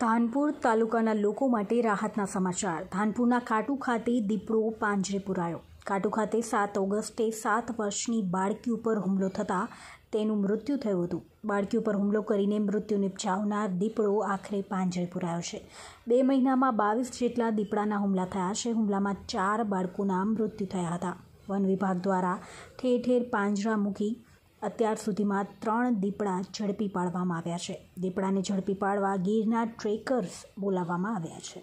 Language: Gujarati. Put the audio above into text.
ધાનપુર તાલુકાના લોકો માટે રાહતના સમાચાર ધાનપુરના ખાટુ ખાતે દીપડો પાંજરે પુરાયો ખાટુ ખાતે સાત ઓગસ્ટે સાત વર્ષની બાળકી ઉપર હુમલો થતાં તેનું મૃત્યુ થયું હતું બાળકી ઉપર હુમલો કરીને મૃત્યુ નિપજાવનાર દીપડો આખરે પાંજરે પુરાયો છે બે મહિનામાં બાવીસ જેટલા દીપડાના હુમલા થયા છે હુમલામાં ચાર બાળકોના મૃત્યુ થયા હતા વન વિભાગ દ્વારા ઠેર ઠેર પાંજરા મૂકી અત્યાર સુધીમાં ત્રણ દીપડા ઝડપી પાડવામાં આવ્યા છે દીપડાને ઝડપી પાડવા ગીરના ટ્રેકર્સ બોલાવવામાં આવ્યા છે